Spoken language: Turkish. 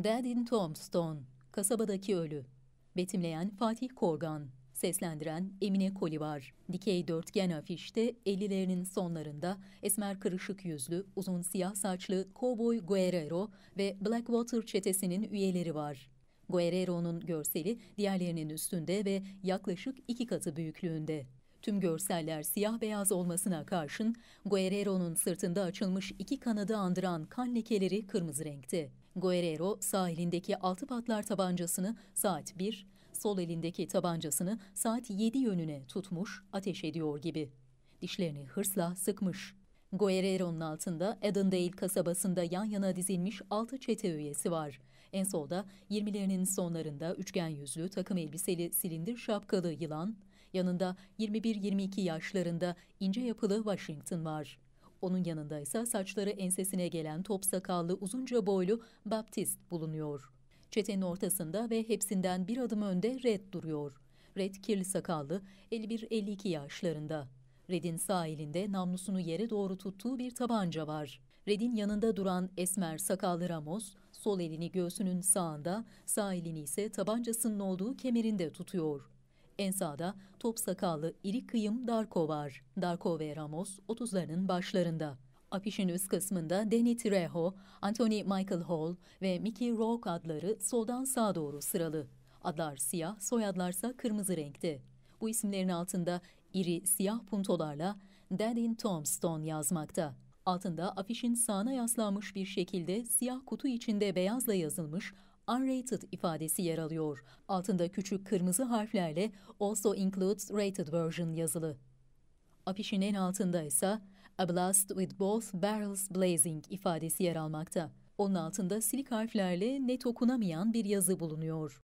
Dead in Tombstone, Kasabadaki Ölü. Betimleyen Fatih Korgan. Seslendiren Emine Kolivar. Dikey dörtgen afişte 50'lerinin sonlarında esmer kırışık yüzlü, uzun siyah saçlı Cowboy Guerrero ve Blackwater çetesinin üyeleri var. Guerrero'nun görseli diğerlerinin üstünde ve yaklaşık iki katı büyüklüğünde. Tüm görseller siyah beyaz olmasına karşın Guerrero'nun sırtında açılmış iki kanadı andıran kan lekeleri kırmızı renkti. Guerrero sağ elindeki altı patlar tabancasını saat 1, sol elindeki tabancasını saat 7 yönüne tutmuş, ateş ediyor gibi. Dişlerini hırsla sıkmış. Guerrero'nun altında Edendale kasabasında yan yana dizilmiş 6 çete üyesi var. En solda 20'lerinin sonlarında üçgen yüzlü takım elbiseli silindir şapkalı yılan, Yanında 21-22 yaşlarında ince yapılı Washington var. Onun yanında ise saçları ensesine gelen top sakallı uzunca boylu Baptist bulunuyor. Çetenin ortasında ve hepsinden bir adım önde Red duruyor. Red kirli sakallı, 51-52 yaşlarında. Red'in sağ elinde namlusunu yere doğru tuttuğu bir tabanca var. Red'in yanında duran esmer sakallı Ramos, sol elini göğsünün sağında, sağ elini ise tabancasının olduğu kemerinde tutuyor. En sağda top sakallı iri kıyım Darko var. Darko ve Ramos 30'larının başlarında. Afişin üst kısmında Danny Trejo, Anthony Michael Hall ve Mickey Rourke adları soldan sağa doğru sıralı. Adlar siyah, soyadlarsa kırmızı renkte. Bu isimlerin altında iri siyah puntolarla Dead in Tombstone yazmakta. Altında afişin sağına yaslanmış bir şekilde siyah kutu içinde beyazla yazılmış unrated ifadesi yer alıyor. Altında küçük kırmızı harflerle also includes rated version yazılı. Afişin en altında ise A Blast with Both Barrels Blazing ifadesi yer almakta. Onun altında silik harflerle net okunamayan bir yazı bulunuyor.